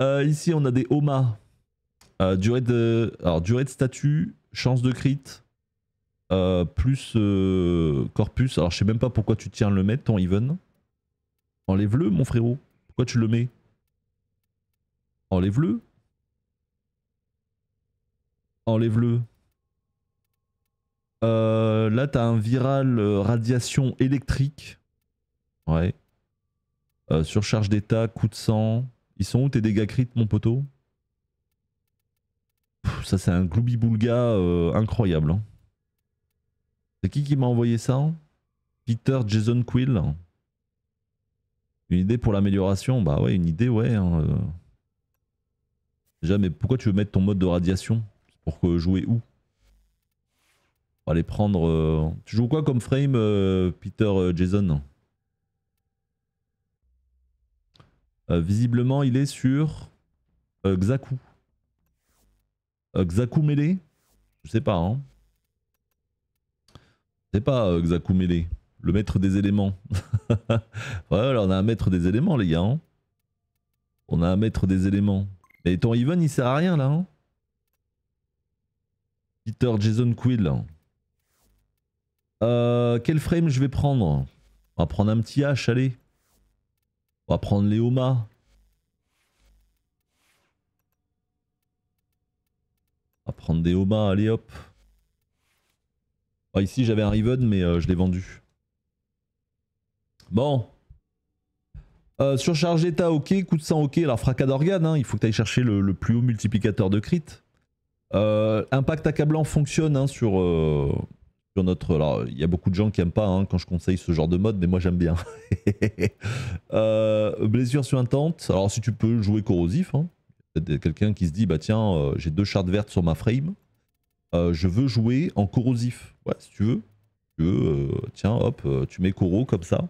Euh, ici, on a des Oma. Euh, durée, de, alors, durée de statut, chance de crit, euh, plus corpus. Alors, je sais même pas pourquoi tu tiens le mettre, ton even. Enlève-le, mon frérot. Pourquoi tu le mets Enlève-le. Enlève-le. là, t'as un viral radiation électrique. Ouais. surcharge d'état, coup de sang. Ils sont où tes dégâts crit, mon poteau Ça, c'est un Glooby boulga euh, incroyable. Hein. C'est qui qui m'a envoyé ça Peter Jason Quill. Hein. Une idée pour l'amélioration Bah ouais, une idée, ouais. Hein, euh. Déjà, mais pourquoi tu veux mettre ton mode de radiation Pour que jouer où On va aller prendre... Euh, tu joues quoi comme frame, Peter Jason Euh, visiblement, il est sur euh, Xaku. Euh, Xaku Melee Je sais pas, hein. Je sais pas, Xaku Melee. Le maître des éléments. ouais, on a un maître des éléments, les gars. Hein. On a un maître des éléments. Et ton Even, il sert à rien, là. Hein. Peter Jason Quill. quel frame je vais prendre On va prendre un petit H, allez. On va prendre les Omas. On va prendre des Oma, allez hop. Ah, ici j'avais un Riven mais euh, je l'ai vendu. Bon. Euh, surcharge d'état ok, coup de sang ok, alors fracas d'organes, hein. il faut que tu ailles chercher le, plus haut multiplicateur de crit. Euh, impact accablant fonctionne hein, sur, notre... Alors, il y a beaucoup de gens qui n'aiment pas hein, quand je conseille ce genre de mode, mais moi j'aime bien. Euh, blessure sur tente. Alors, si tu peux jouer corrosif, hein. quelqu'un qui se dit, bah tiens, euh, j'ai deux chartes vertes sur ma frame, euh, je veux jouer en corrosif. Ouais, si tu veux. tiens, hop, tu mets coro comme ça.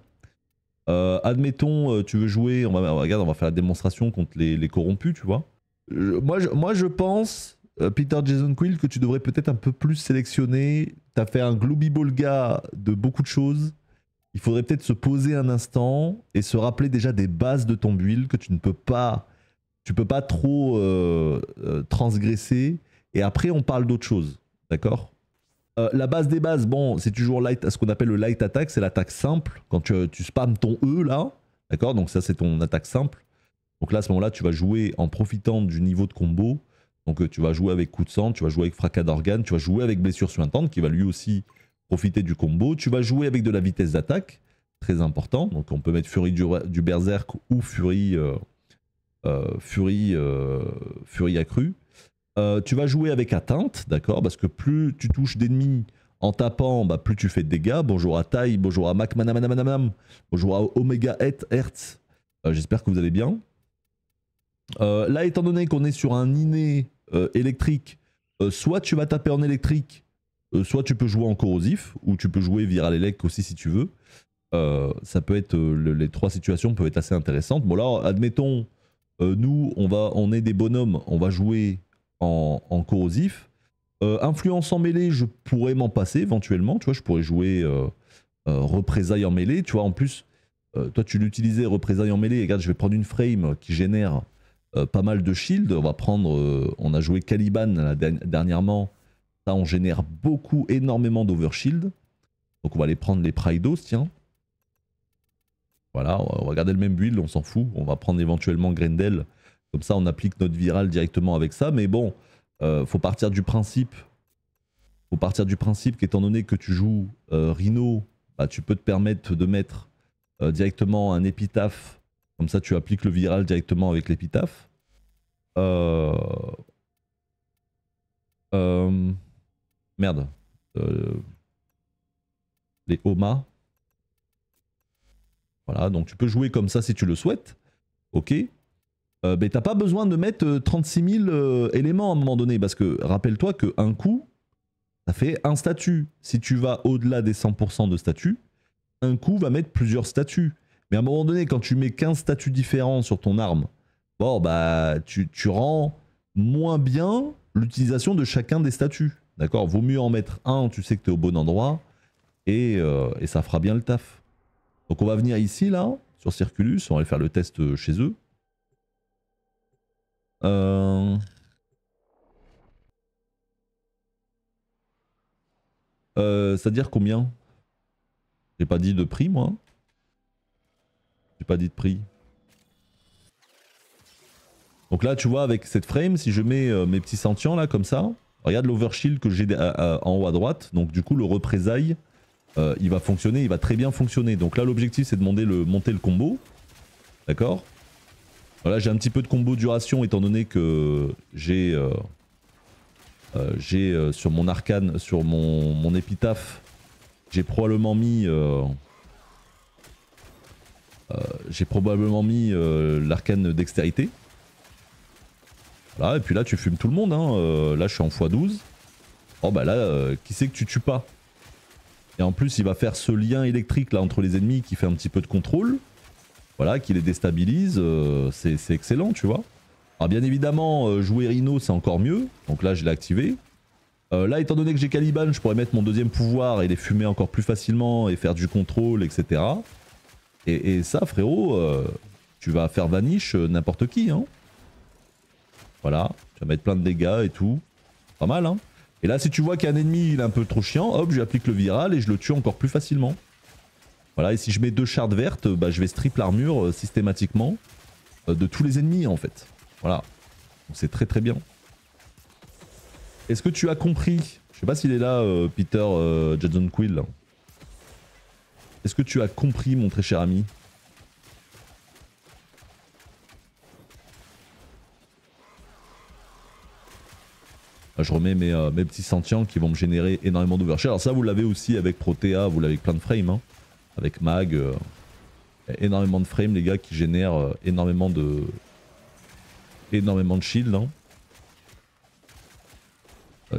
admettons, tu veux jouer, on va, regarde, on va faire la démonstration contre les, corrompus, tu vois. moi, moi, je pense euh, Peter Jason Quill que tu devrais peut-être un peu plus sélectionner. T'as fait un bolga de beaucoup de choses. Il faudrait peut-être se poser un instant et se rappeler déjà des bases de ton build que tu ne peux pas, tu peux pas trop euh, euh, transgresser. Et après, on parle d'autre chose, d'accord La base des bases, bon, c'est toujours light, ce qu'on appelle le light attack, c'est l'attaque simple. Quand tu, tu spammes ton E là, d'accord Donc ça, c'est ton attaque simple. Donc là, à ce moment-là, tu vas jouer en profitant du niveau de combo donc euh, tu vas jouer avec coup de sang, tu vas jouer avec fracas d'organes, tu vas jouer avec blessure sur tente qui va lui aussi profiter du combo. Tu vas jouer avec de la vitesse d'attaque, très important. Donc on peut mettre Fury du, Berserk ou Fury, euh, euh, accrue. tu vas jouer avec atteinte, d'accord Parce que plus tu touches d'ennemis en tapant, bah, plus tu fais de dégâts. Bonjour à Taille, bonjour à Mac, bonjour à Omega Hertz. J'espère que vous allez bien. là, étant donné qu'on est sur un inné euh, électrique, euh, soit tu vas taper en électrique, euh, soit tu peux jouer en corrosif, ou tu peux jouer viral élect aussi si tu veux. ça peut être, les trois situations peuvent être assez intéressantes. Bon alors admettons, nous, on, va, on est des bonhommes, on va jouer en, corrosif. influence en mêlée, je pourrais m'en passer éventuellement, tu vois, je pourrais jouer représailles en mêlée, tu vois, en plus, toi tu l'utilisais représailles en mêlée, regarde, je vais prendre une frame qui génère euh, pas mal de shield. On va prendre, euh, on a joué Caliban dernièrement. Ça, on génère beaucoup, énormément d'overshield. Donc on va aller prendre les Pridos, tiens. Voilà, on va garder le même build, on s'en fout. On va prendre éventuellement Grendel. Comme ça, on applique notre Viral directement avec ça. Mais bon, il euh, faut partir du principe. Faut partir du principe qu'étant donné que tu joues Rhino, bah, tu peux te permettre de mettre directement un épitaphe comme ça, tu appliques le viral directement avec l'épitaphe. Euh, euh, merde. Euh, les homas. Voilà, donc tu peux jouer comme ça si tu le souhaites. Ok. mais t'as pas besoin de mettre 36 000 éléments à un moment donné, parce que rappelle-toi que un coup, ça fait un statut. Si tu vas au-delà des 100% de statut, un coup va mettre plusieurs statuts. Et à un moment donné, quand tu mets 15 statuts différents sur ton arme, bon, bah, tu, rends moins bien l'utilisation de chacun des statuts. D'accord Vaut mieux en mettre un, tu sais que tu es au bon endroit, euh, et, ça fera bien le taf. Donc on va venir ici, là, sur Circulus, on va aller faire le test euh, chez eux. C'est euh, à dire combien J'ai pas dit de prix, moi pas dit de prix. Donc là, tu vois, avec cette frame, si je mets euh, mes petits sentients là, comme ça, regarde l'overshield que j'ai euh, euh, en haut à droite. Donc du coup, le représailles, il va fonctionner, il va très bien fonctionner. Donc là, l'objectif, c'est de monter le, monter le combo. D'accord Voilà, j'ai un petit peu de combo duration, étant donné que j'ai... j'ai sur mon arcane, sur mon, mon épitaphe, j'ai probablement mis euh, j'ai probablement mis euh, l'arcane dextérité. Voilà, et puis là tu fumes tout le monde, hein. euh, là je suis en x12. Oh bah là, qui c'est que tu tues pas et en plus, il va faire ce lien électrique là entre les ennemis qui fait un petit peu de contrôle. Voilà, qui les déstabilise. c'est excellent, tu vois. Alors bien évidemment, jouer Rhino, c'est encore mieux. Donc là, je l'ai activé. là, étant donné que j'ai Caliban, je pourrais mettre mon deuxième pouvoir et les fumer encore plus facilement et faire du contrôle, etc. Et, ça, frérot, euh, tu vas faire vanish euh, n'importe qui. Hein. Voilà, tu vas mettre plein de dégâts et tout. Pas mal, hein. Et là, si tu vois qu'un ennemi, il est un peu trop chiant, hop, j'applique le viral et je le tue encore plus facilement. Voilà, et si je mets deux shards vertes, bah, je vais strip l'armure euh, systématiquement de tous les ennemis, en fait. Voilà. c'est très très bien. Est-ce que tu as compris Je sais pas s'il est là, Peter Judson Quill. Est-ce que tu as compris, mon très cher ami ah, Je remets euh, mes, petits sentients qui vont me générer énormément d'ouverture. Alors ça, vous l'avez aussi avec Protea, vous l'avez avec plein de frames. Hein. Avec Mag, euh, énormément de frames, les gars, qui génèrent euh, énormément de... Énormément de shield. Hein.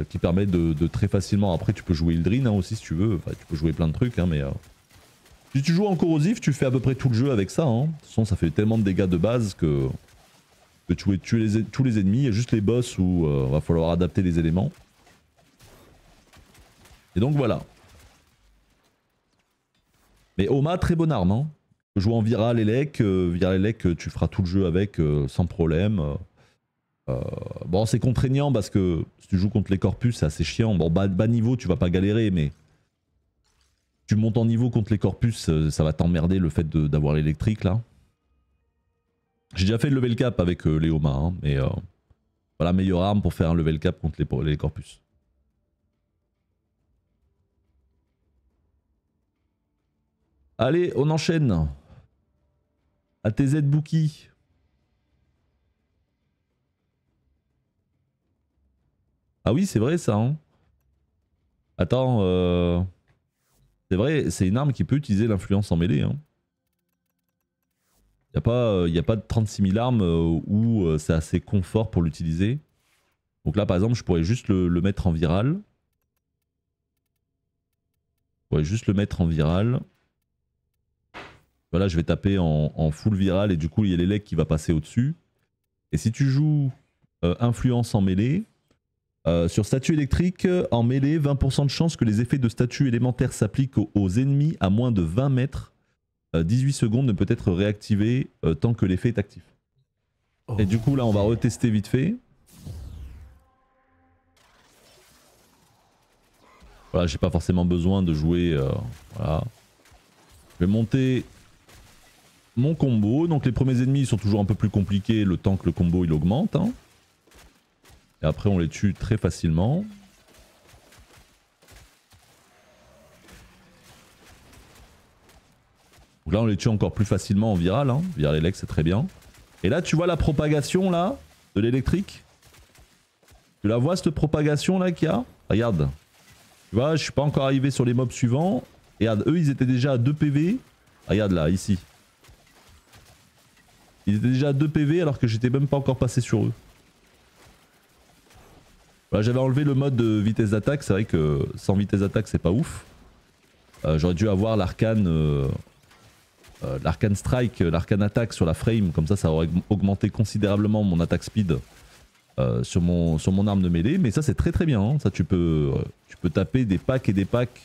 qui permet de, très facilement... Après, tu peux jouer Ildrin hein, aussi, si tu veux. Enfin, tu peux jouer plein de trucs, mais... Si tu joues en corrosif, tu fais à peu près tout le jeu avec ça. Hein. De toute façon, ça fait tellement de dégâts de base que, tu peux tuer tous les ennemis. Il y a juste les boss où il euh, va falloir adapter les éléments. Et donc voilà. Mais Oma, très bonne arme. peux hein. Jouer en Vira Lelec, euh, euh, tu feras tout le jeu avec sans problème. bon, c'est contraignant parce que si tu joues contre les corpus, c'est assez chiant. Bon, bas niveau, tu vas pas galérer, mais tu montes en niveau contre les corpus, euh, ça va t'emmerder le fait d'avoir l'électrique là. J'ai déjà fait le level cap avec euh, les hein, mais euh, voilà, meilleure arme pour faire un level cap contre les, corpus. Allez, on enchaîne. ATZ Bookie. Ah oui, c'est vrai ça. Hein. Attends, euh... C'est vrai, c'est une arme qui peut utiliser l'influence en mêlée. Il hein. n'y a, pas, euh, y a pas de 36 000 armes euh, où euh, c'est assez confort pour l'utiliser. Donc là, par exemple, je pourrais juste le, mettre en viral. Je pourrais juste le mettre en viral. Voilà, je vais taper en, full viral et du coup, il y a l'élec qui va passer au-dessus. Et si tu joues influence en mêlée, euh, sur statut électrique, en mêlée, 20% de chance que les effets de statut élémentaire s'appliquent aux, ennemis à moins de 20 mètres. 18 euh, secondes ne peut être réactivé euh, tant que l'effet est actif. Et du coup, là, on va retester vite fait. Voilà, j'ai pas forcément besoin de jouer. voilà. Je vais monter mon combo. Donc, les premiers ennemis sont toujours un peu plus compliqués le temps que le combo il augmente. Hein après, on les tue très facilement. Donc là, on les tue encore plus facilement en viral. Hein. Viral c'est très bien. Et là, tu vois la propagation, là, de l'électrique Tu la vois, cette propagation, là, qu'il y a Regarde. Tu vois, je suis pas encore arrivé sur les mobs suivants. Regarde, eux, ils étaient déjà à 2 PV. Regarde, là, ici. Ils étaient déjà à 2 PV alors que j'étais même pas encore passé sur eux. Bah, j'avais enlevé le mode de vitesse d'attaque, c'est vrai que sans vitesse d'attaque c'est pas ouf. Euh, j'aurais dû avoir euh, euh, l'arcane strike, l'arcane attaque sur la frame, comme ça ça aurait augmenté considérablement mon attaque speed sur, mon, sur mon arme de mêlée. Mais ça c'est très très bien, hein. ça tu peux, tu peux taper des packs et des packs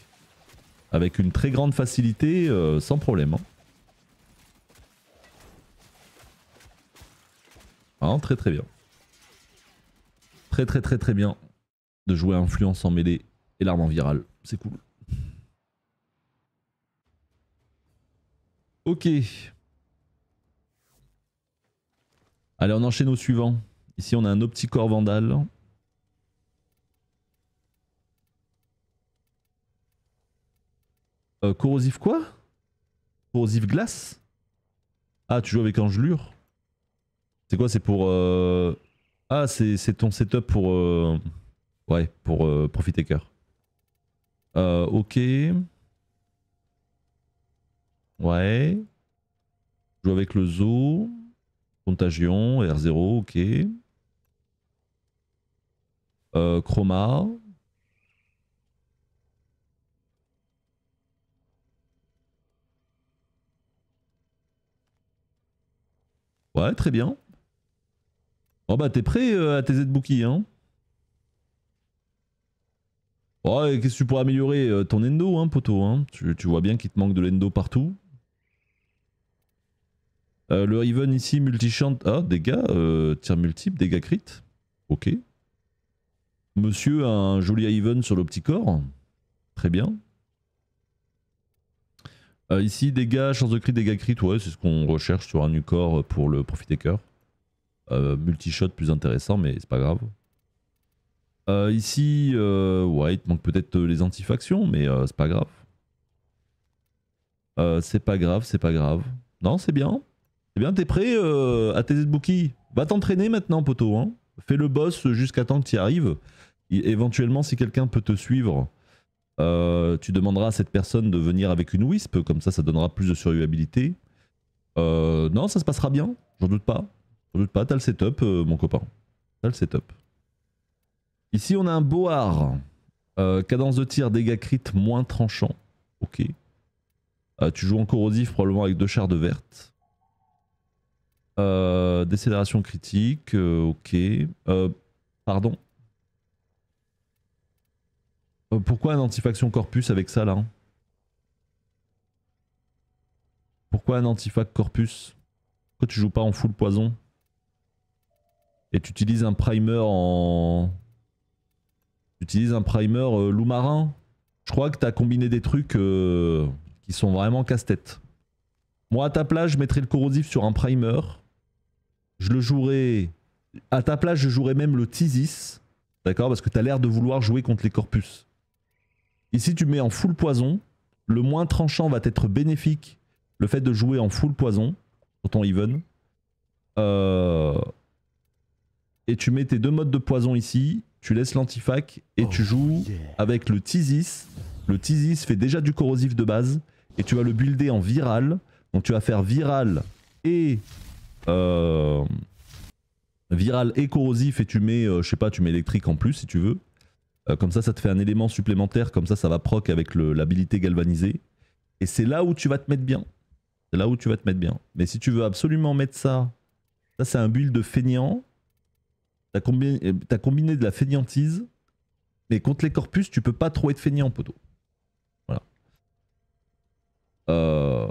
avec une très grande facilité sans problème. Hein. Hein, très très bien très très très bien de jouer influence en mêlée et l'arme en virale. C'est cool. Ok. Allez, on enchaîne au suivant. Ici, on a un Opticor Vandal. Corrosive euh, corrosif quoi Corrosif glace Ah, tu joues avec Angelure. C'est quoi C'est pour... Euh, ah, c'est ton setup pour... Euh, ouais, pour euh, profiter cœur. Euh, ok. Ouais. Joue avec le zoo. Contagion, R0, ok. chroma. Ouais, très bien. Oh bah t'es prêt euh, à tes z hein oh, qu'est-ce que tu pourrais améliorer euh, ton endo hein poteau hein tu, vois bien qu'il te manque de l'endo partout. Euh, le ivan ici multi multi-chant. Ah dégâts, tir multiple, dégâts crit. Ok. Monsieur a un joli Ivan sur le Très bien. ici dégâts, chance de crit, dégâts crit. Ouais c'est ce qu'on recherche sur un corps pour le cœurs euh, multi plus intéressant, mais c'est pas grave. Euh, ici, euh, ouais, il manque peut-être euh, les antifactions, mais euh, c'est pas grave. c'est pas grave, c'est pas grave. Non, c'est bien. C'est bien, t'es prêt à tes bookies Va t'entraîner maintenant, poteau. Hein. Fais le boss jusqu'à temps que tu arrives. éventuellement, si quelqu'un peut te suivre, tu demanderas à cette personne de venir avec une Wisp. Comme ça, ça donnera plus de survivabilité. non, ça se passera bien, j'en doute pas. Ne doute pas, t'as le setup, euh, mon copain. T'as le setup. Ici, on a un Boar. Euh, cadence de tir, dégâts crit moins tranchant. Ok. Euh, tu joues en corrosif, probablement avec deux chars de verte. décélération critique, ok. pardon Pourquoi un antifaction corpus avec ça là hein Pourquoi un antifac corpus Pourquoi tu joues pas en full poison et tu utilises un primer en... Tu utilises un primer euh, loup marin. Je crois que tu as combiné des trucs euh, qui sont vraiment casse-tête. Moi, à ta place, je mettrais le corrosif sur un primer. Je le jouerai... À ta place, je jouerais même le Tizis. D'accord Parce que tu as l'air de vouloir jouer contre les corpus. Ici, tu mets en full poison. Le moins tranchant va être bénéfique. Le fait de jouer en full poison, sur ton even. Euh, et tu mets tes deux modes de poison ici, tu laisses l'antifac et tu oh, joues avec le Tizis. Le Tizis fait déjà du corrosif de base et tu vas le builder en viral. Donc tu vas faire viral et euh, viral et corrosif et tu mets euh, je sais pas, tu mets électrique en plus si tu veux. Euh, comme ça ça te fait un élément supplémentaire, comme ça ça va proc avec l'habilité galvanisée. Et c'est là où tu vas te mettre bien. C'est là où tu vas te mettre bien. Mais si tu veux absolument mettre ça, ça c'est un build de feignant T'as combiné de la fainéantise, mais contre les corpus, tu peux pas trop être feignant poteau. Voilà. Euh,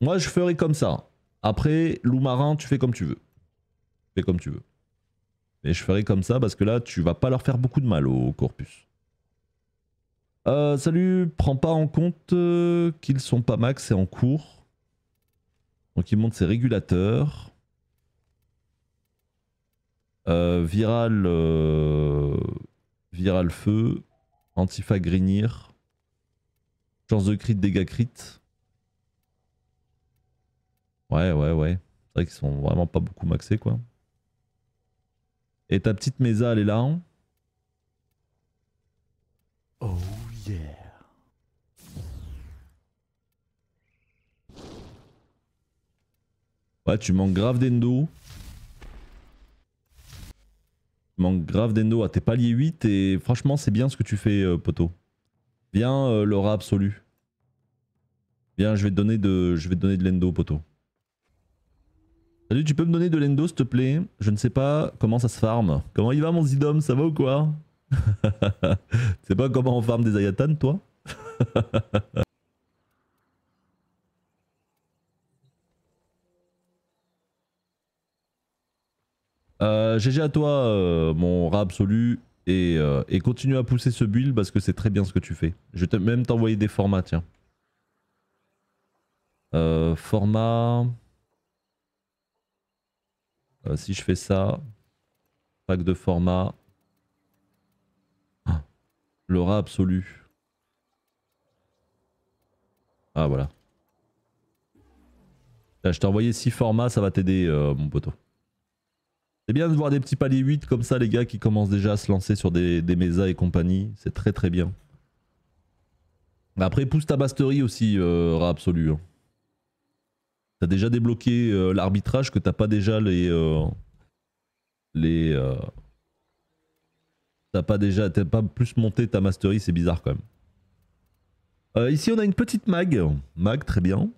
moi, je ferai comme ça. Après, loup marin, tu fais comme tu veux. Fais comme tu veux. Mais je ferai comme ça parce que là, tu vas pas leur faire beaucoup de mal au corpus. Euh, salut, prends pas en compte euh, qu'ils sont pas max et en cours. Donc ils montent ses régulateurs. Euh, viral, euh, viral feu, Antifa grignir, chance de crit, dégâts crit. Ouais, ouais, ouais. C'est vrai qu'ils sont vraiment pas beaucoup maxés, quoi. Et ta petite Mesa, elle est là hein Oh yeah Ouais, tu manques grave d'endo. Manque grave d'endo. à ah, t'es paliers 8 et franchement, c'est bien ce que tu fais, euh, poteau. Viens, euh, l'aura absolue. Viens, je vais te donner de, je vais te donner de l'endo, poteau. Salut, tu peux me donner de l'endo, s'il te plaît Je ne sais pas comment ça se farm. Comment il va, mon Zidom Ça va ou quoi Tu sais pas comment on farm des Ayatan, toi GG euh, à toi, euh, mon rat absolu. Euh, et, continue à pousser ce build parce que c'est très bien ce que tu fais. Je vais même t'envoyer des formats, tiens. format... si je fais ça... Pack de format... Ah, le rat absolu. Ah voilà. je t'ai envoyé six formats, ça va t'aider mon poteau. C'est bien de voir des petits paliers 8 comme ça, les gars, qui commencent déjà à se lancer sur des, des mesas et compagnie. C'est très très bien. Après, pousse ta basterie aussi, euh, rat absolu. Hein. T'as déjà débloqué euh, l'arbitrage que t'as pas déjà les... Euh, les... Euh, t'as pas déjà... T'as pas plus monté ta mastery, c'est bizarre quand même. ici, on a une petite mag. Mag, très bien.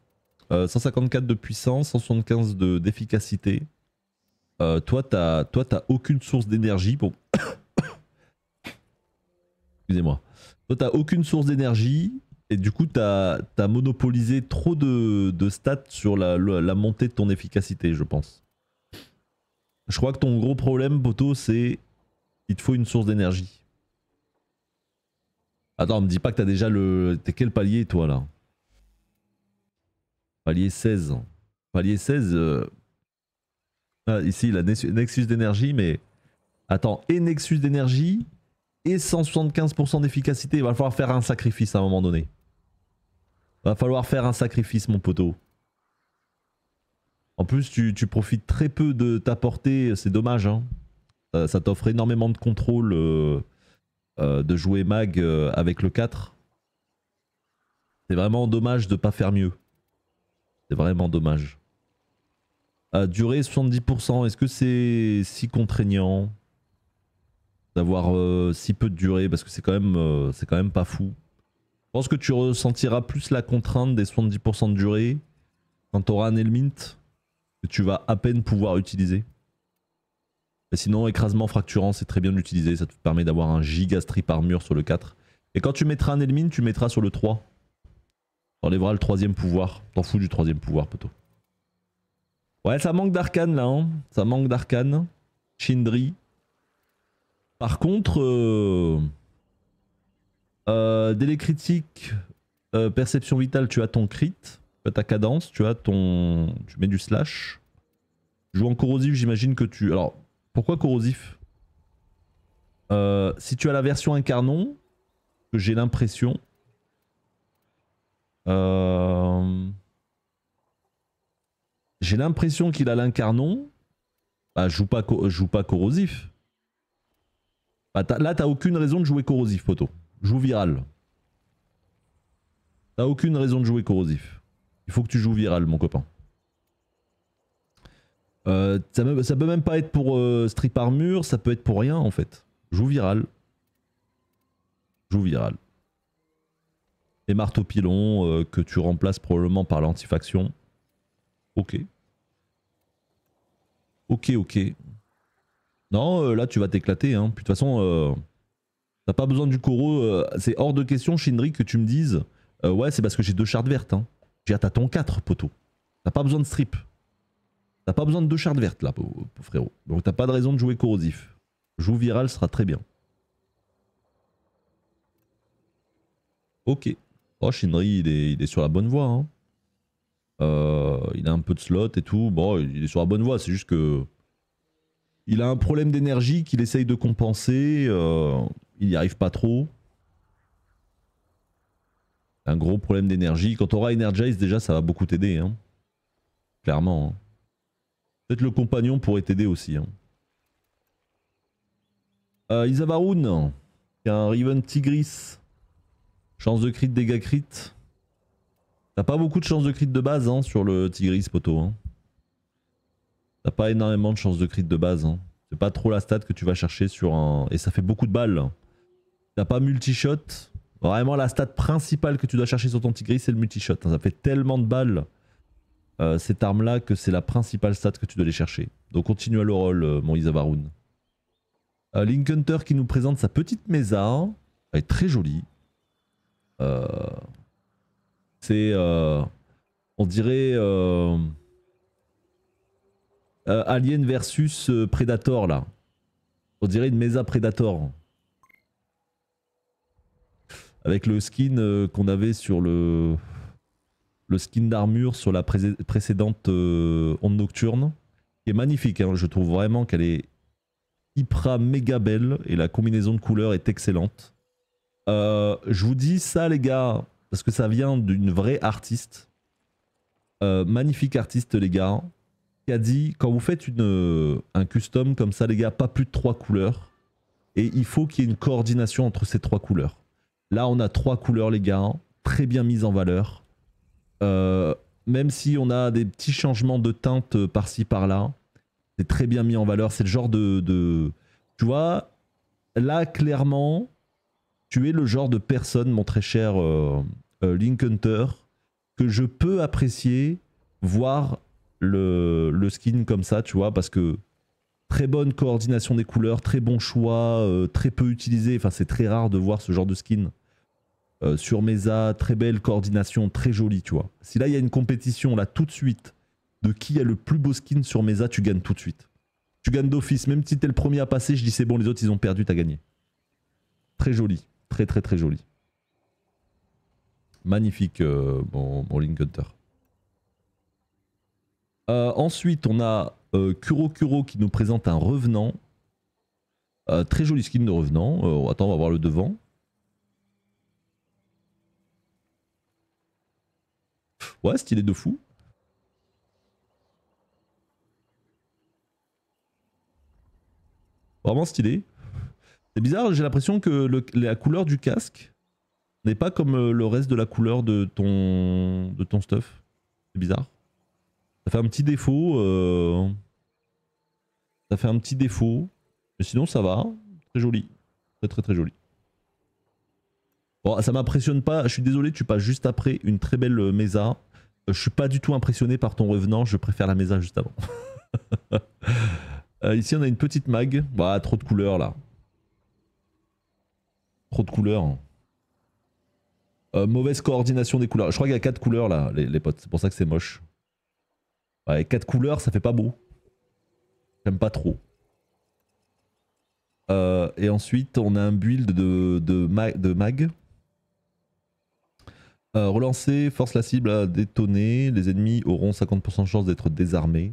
154 de puissance, 175 d'efficacité. Euh, toi, t'as, toi, aucune source d'énergie pour. Excusez-moi. Toi, t'as aucune source d'énergie et du coup, t'as, as monopolisé trop de, stats sur la, montée de ton efficacité, je pense. Je crois que ton gros problème, Poto, c'est il te faut une source d'énergie. Attends, me dis pas que t'as déjà le. T'es quel palier, toi, là Palier 16. Palier 16. Ah, ici ici, a Nexus d'énergie, mais... Attends, et Nexus d'énergie, et 175% d'efficacité. Il va falloir faire un sacrifice à un moment donné. Il va falloir faire un sacrifice, mon poteau. En plus, tu, profites très peu de ta portée, c'est dommage. Hein. Euh, ça, t'offre énormément de contrôle euh, euh, de jouer mag avec le 4. C'est vraiment dommage de pas faire mieux. C'est vraiment dommage durée 70%, est-ce que c'est si contraignant d'avoir euh, si peu de durée Parce que c'est quand, même, euh, quand même pas fou. Je pense que tu ressentiras plus la contrainte des 70% de durée quand tu auras un Helmint que tu vas à peine pouvoir utiliser. sinon, écrasement fracturant, c'est très bien d'utiliser. Ça te permet d'avoir un giga par mur sur le 4. Et quand tu mettras un Helmint, tu mettras sur le 3. enlèveras le troisième pouvoir. T'en fous du troisième pouvoir, plutôt. Ouais, ça manque d'arcane là. Hein. Ça manque d'arcane. Shindri. Par contre, délai euh, euh, critique, euh, perception vitale, tu as ton crit, tu as ta cadence, tu as ton. Tu mets du slash. Joue en corrosif, j'imagine que tu. Alors, pourquoi corrosif Si tu as la version incarnon, que j'ai l'impression. Euh J'ai l'impression qu'il a l'incarnon. Bah, joue pas, joue pas corrosif. Bah, là, t'as aucune raison de jouer corrosif, Photo, Joue viral. T'as aucune raison de jouer corrosif. Il faut que tu joues viral, mon copain. Euh, ça, peut même pas être pour euh, strip armure, ça peut être pour rien en fait. Joue viral. Joue viral. Et marteau pilon euh, que tu remplaces probablement par l'antifaction. Ok. Ok, ok. Non, euh, là tu vas t'éclater. Hein. Puis de toute façon, euh, t'as pas besoin du coro euh, c'est hors de question, Shinri, que tu me dises Ouais, c'est parce que j'ai deux chartes vertes. Hein. J'ai t'as ton 4, poteau. T'as pas besoin de strip. T'as pas besoin de deux chartes vertes là, frérot. Donc t'as pas de raison de jouer corrosif. Joue viral sera très bien. Ok. Oh, Shinri, il est, sur la bonne voie. hein. Euh, il a un peu de slot et tout. Bon, il est sur la bonne voie. C'est juste que. Il a un problème d'énergie qu'il essaye de compenser. Euh, il n'y arrive pas trop. Un gros problème d'énergie. Quand on aura Energize, déjà, ça va beaucoup t'aider. Hein. Clairement. Hein. Peut-être le compagnon pourrait t'aider aussi. Hein. Euh, qui a un Riven Tigris. Chance de crit, dégâts crit. T'as pas beaucoup de chances de crit de base hein, sur le Tigris, poteau. Hein. T'as pas énormément de chances de crit de base. Hein. C'est pas trop la stat que tu vas chercher sur un... Et ça fait beaucoup de balles. T'as pas multishot. Vraiment, la stat principale que tu dois chercher sur ton Tigris, c'est le multishot. Ça fait tellement de balles, euh, cette arme-là, que c'est la principale stat que tu dois aller chercher. Donc continue à le rôle, euh, mon Isavaroun. Euh, Link Hunter qui nous présente sa petite mesa. Elle est très jolie. Euh... C'est. Euh, on dirait. Euh, euh, Alien versus Predator, là. On dirait une Mesa Predator. Avec le skin qu'on avait sur le. Le skin d'armure sur la précédente onde nocturne. Qui est magnifique, hein. je trouve vraiment qu'elle est hyper méga belle et la combinaison de couleurs est excellente. je vous dis ça les gars, parce que ça vient d'une vraie artiste. Euh, magnifique artiste, les gars. qui a dit quand vous faites une, euh, un custom comme ça, les gars, pas plus de trois couleurs. Et il faut qu'il y ait une coordination entre ces trois couleurs. Là, on a trois couleurs, les gars. très bien mises en valeur. Euh, même si on a des petits changements de teinte par-ci par-là, c'est très bien mis en valeur. C'est le genre de, Tu vois, là, clairement, tu es le genre de personne, mon très cher euh, Link Hunter que je peux apprécier voir le, skin comme ça, tu vois, parce que très bonne coordination des couleurs, très bon choix, euh, très peu utilisé, enfin c'est très rare de voir ce genre de skin euh, sur Mesa, très belle coordination, très jolie, tu vois. Si là il y a une compétition là tout de suite de qui a le plus beau skin sur Mesa, tu gagnes tout de suite. Tu gagnes d'office, même si t'es le premier à passer, je dis c'est bon, les autres ils ont perdu, t'as gagné. Très joli, très très très joli. Magnifique, euh, mon, Link Hunter. Euh, ensuite, on a euh, Kuro Kuro qui nous présente un revenant. très joli skin de revenant. attends, on va voir le devant. Ouais, stylé de fou. Vraiment stylé. C'est bizarre, j'ai l'impression que la couleur du casque n'est pas comme euh, le reste de la couleur de ton, de ton stuff. C'est bizarre. Ça fait un petit défaut. Euh, ça fait un petit défaut. Mais sinon, ça va. Très joli. Très, très, très joli. Bon, ça m'impressionne pas. Je suis désolé, tu passes juste après une très belle euh, Mesa. Je suis pas du tout impressionné par ton revenant. Je préfère la Mesa juste avant. ici, on a une petite mag. Bah, trop de couleurs là. Trop de couleurs. Hein. Euh, mauvaise coordination des couleurs. Je crois qu'il y a quatre couleurs là, les, potes. C'est pour ça que c'est moche. Ouais, quatre couleurs, ça fait pas beau. J'aime pas trop. Euh, et ensuite, on a un build de, de, mag. Euh, relancer force la cible à détonner. Les ennemis auront 50% de chance d'être désarmés.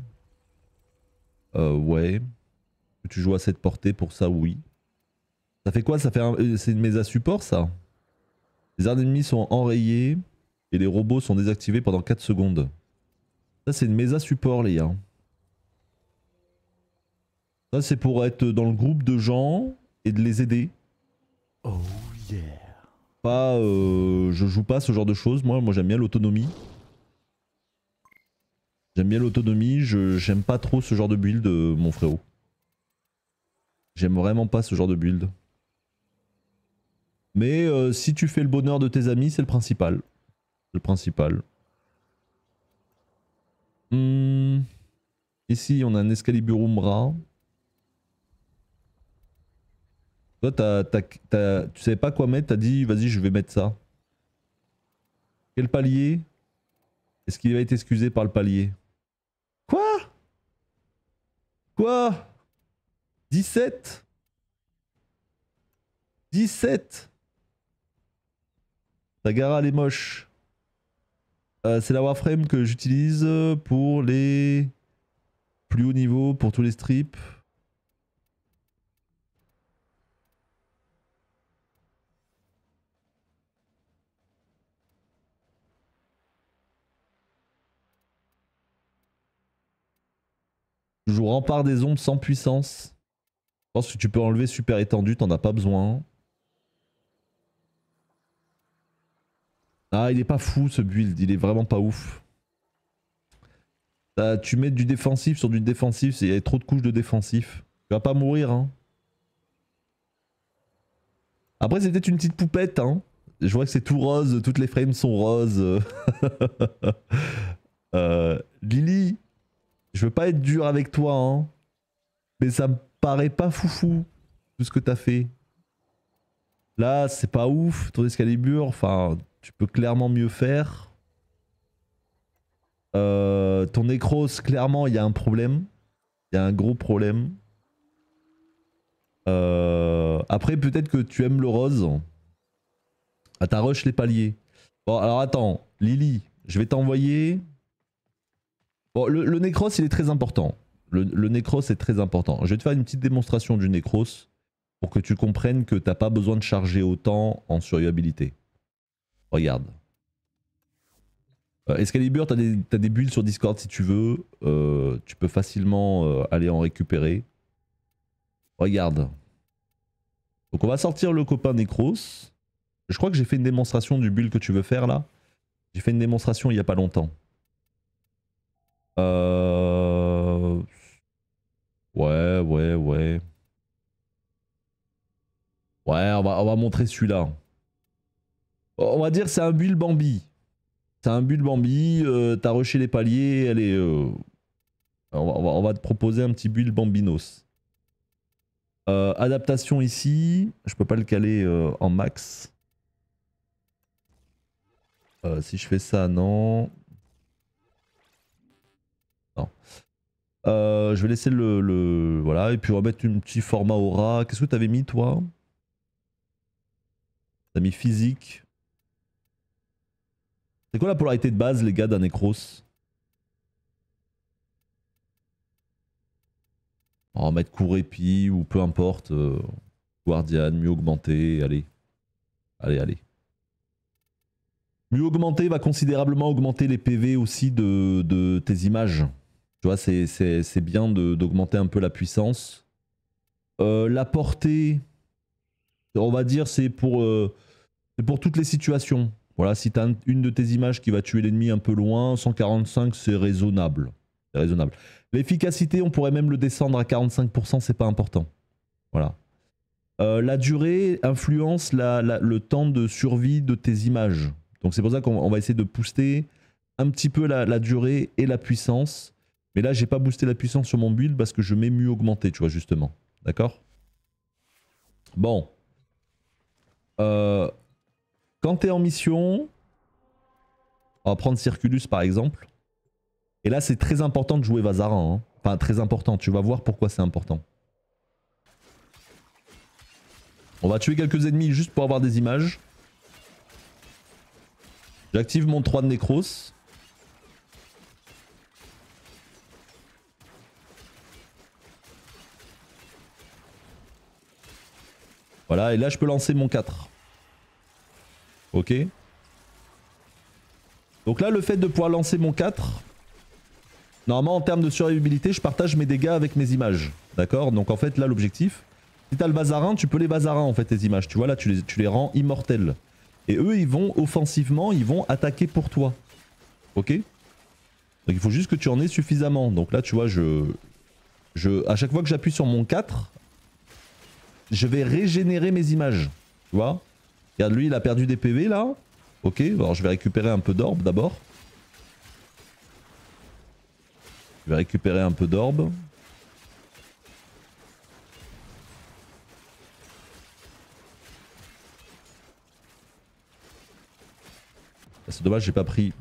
ouais. Tu joues à cette portée pour ça, oui. Ça fait quoi Ça fait C'est une mesa support, ça les ennemis sont enrayés et les robots sont désactivés pendant 4 secondes. Ça c'est une mesa support les gars. Ça c'est pour être dans le groupe de gens et de les aider. Oh yeah. Pas, euh, je joue pas ce genre de choses. Moi, moi j'aime bien l'autonomie. J'aime bien l'autonomie. J'aime pas trop ce genre de build, euh, mon frérot. J'aime vraiment pas ce genre de build. Mais euh, si tu fais le bonheur de tes amis, c'est le principal. Le principal. Hmm. Ici, on a un Escalibur Umbra. Toi, tu savais pas quoi mettre, t'as dit vas-y, je vais mettre ça. Quel palier Est-ce qu'il va être excusé par le palier Quoi Quoi 17 17 la Gara, elle est moche. Euh, c'est la Warframe que j'utilise pour les plus hauts niveaux, pour tous les strips. Toujours rempart des ombres sans puissance. Je pense que tu peux enlever super étendu, t'en as pas besoin. Ah, il est pas fou ce build, il est vraiment pas ouf. tu mets du défensif sur du défensif, il y a trop de couches de défensif. Tu vas pas mourir, hein. Après, c'est peut-être une petite poupette, hein. Je vois que c'est tout rose, toutes les frames sont roses. Euh, Lily, je veux pas être dur avec toi, hein. Mais ça me paraît pas foufou, tout ce que t'as fait. Là, c'est pas ouf, ton escalibur, enfin, tu peux clairement mieux faire. Euh, ton Necros, clairement, il y a un problème. Il y a un gros problème. Euh, après, peut-être que tu aimes le rose. Ah, ta rush les paliers. Bon, alors attends, Lily, je vais t'envoyer. Bon, le, Necros, il est très important. Le, le Necros est très important. Je vais te faire une petite démonstration du Necros pour que tu comprennes que t'as pas besoin de charger autant en survivabilité. Regarde. Euh, Excalibur, t'as des, as des bulles sur Discord si tu veux. Euh, tu peux facilement euh, aller en récupérer. Regarde. Donc on va sortir le copain Necros. Je crois que j'ai fait une démonstration du build que tu veux faire là. J'ai fait une démonstration il n'y a pas longtemps. Euh, ouais, ouais, ouais. Ouais, on va montrer celui-là on va dire c'est un build Bambi. C'est un bulle Bambi, euh, t'as rushé les paliers, elle est... Euh, on, va, te proposer un petit bulle Bambinos. Euh, adaptation ici, je peux pas le caler en max. si je fais ça, non. Non. je vais laisser le, Voilà, et puis on va mettre un petit format aura. Qu'est-ce que t'avais mis toi T'as mis physique, c'est quoi la polarité de base, les gars, d'un Necros On oh, va mettre et répit ou peu importe. Euh, guardian, mieux augmenter, allez. Allez, allez. Mieux augmenter va considérablement augmenter les PV aussi de, tes images. Tu vois, c'est bien d'augmenter un peu la puissance. Euh, la portée, on va dire, c'est pour, euh, pour toutes les situations. Voilà, si tu as une de tes images qui va tuer l'ennemi un peu loin, 145 c'est raisonnable. C'est raisonnable. L'efficacité, on pourrait même le descendre à 45%, c'est pas important. Voilà. Euh, la durée influence le temps de survie de tes images. Donc c'est pour ça qu'on va essayer de booster un petit peu la, durée et la puissance. Mais là, j'ai pas boosté la puissance sur mon build parce que je mets mieux augmenté, tu vois, justement. D'accord Bon. Euh, quand es en mission, on va prendre Circulus par exemple. Et là, c'est très important de jouer Vazaran. Hein. Enfin, très important. Tu vas voir pourquoi c'est important. On va tuer quelques ennemis juste pour avoir des images. J'active mon 3 de Necros. Voilà, et là je peux lancer mon 4. Ok Donc là, le fait de pouvoir lancer mon 4, normalement en termes de survivabilité, je partage mes dégâts avec mes images. D'accord Donc en fait, là, l'objectif, si t'as le bazarin, tu peux les bazarin en fait, tes images. Tu vois, là, tu les, tu les rends immortels Et eux, ils vont offensivement, ils vont attaquer pour toi. Ok donc il faut juste que tu en aies suffisamment. Donc là, tu vois, je, je, à chaque fois que j'appuie sur mon 4, je vais régénérer mes images. Tu vois Regarde, lui, il a perdu des PV là. Ok, alors je vais récupérer un peu d'orbe d'abord. Je vais récupérer un peu d'orbe. Ah, c'est dommage, j'ai pas pris.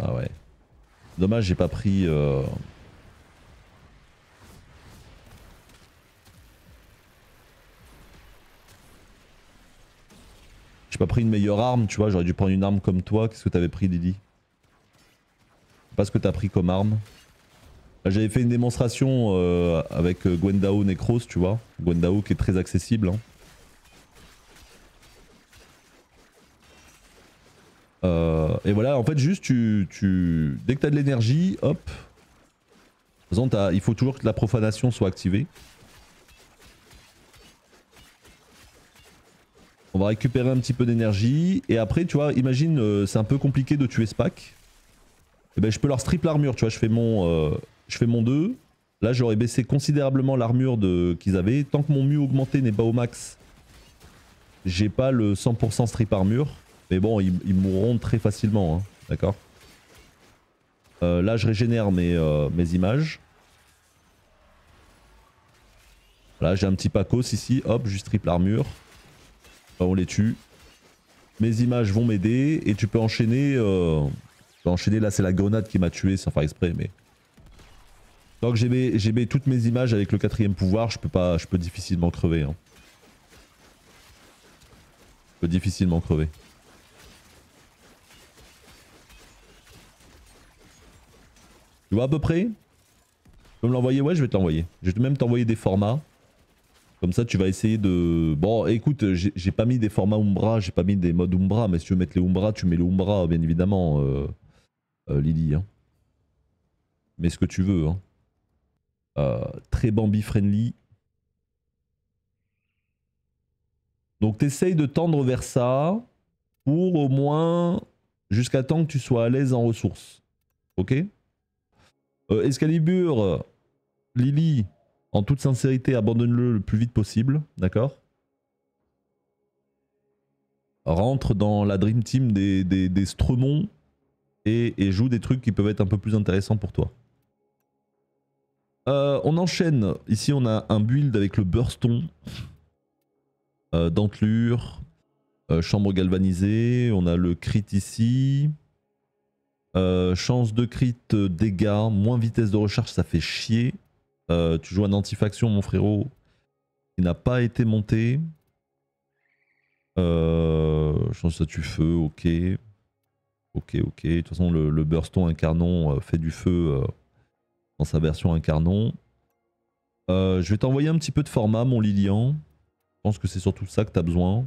Ah ouais. Dommage, j'ai pas pris. Euh, Tu pas pris une meilleure arme, tu vois. J'aurais dû prendre une arme comme toi. Qu'est-ce que t'avais pris, Didi Pas ce que t'as pris comme arme. J'avais fait une démonstration euh, avec euh, Gwendao Necros, tu vois. Gwendao qui est très accessible. Hein. Euh, et voilà, en fait, juste, tu, dès que t'as de l'énergie, hop. De il faut toujours que la profanation soit activée. On va récupérer un petit peu d'énergie. Et après, tu vois, imagine, euh, c'est un peu compliqué de tuer pack. Et eh ben, je peux leur strip l'armure, tu vois. Je fais mon, euh, je fais mon 2. Là, j'aurais baissé considérablement l'armure qu'ils avaient. Tant que mon mu augmenté n'est pas au max, j'ai pas le 100% strip armure. Mais bon, ils, mourront très facilement, hein, d'accord euh, Là, je régénère mes, images. Là, j'ai un petit Pacos ici. Hop, je strip l'armure. Bah, on les tue. Mes images vont m'aider et tu peux enchaîner. Euh, enchaîner, là c'est la grenade qui m'a tué sans faire exprès, mais. Donc j'ai mis toutes mes images avec le quatrième pouvoir, je peux pas, je peux difficilement crever. Hein. Je peux difficilement crever. Tu vois à peu près Tu peux me l'envoyer Ouais, je vais te l'envoyer. Je vais même t'envoyer des formats. Comme ça, tu vas essayer de... Bon, écoute, j'ai pas mis des formats Umbra, j'ai pas mis des modes Umbra, mais si tu veux mettre les Umbra, tu mets les Umbra, bien évidemment, euh, euh, Lily. Hein. Mais ce que tu veux. Hein. Euh, très Bambi friendly. Donc t'essayes de tendre vers ça pour au moins jusqu'à temps que tu sois à l'aise en ressources. Ok Escalibur, Lily, en toute sincérité, abandonne-le le plus vite possible, d'accord Rentre dans la Dream Team des, des, et, joue des trucs qui peuvent être un peu plus intéressants pour toi. Euh, on enchaîne. Ici, on a un build avec le Burston, euh, dentelure, euh, chambre galvanisée. On a le crit ici. Euh, chance de crit, dégâts, moins vitesse de recharge, ça fait chier. Euh, tu joues un antifaction, mon frérot, qui n'a pas été monté. Euh, je pense que ça tue feu, ok. Ok, ok. De toute façon, le, le Burston incarnon euh, fait du feu dans sa version incarnon. je vais t'envoyer un petit peu de format, mon Lilian. Je pense que c'est surtout ça que tu as besoin.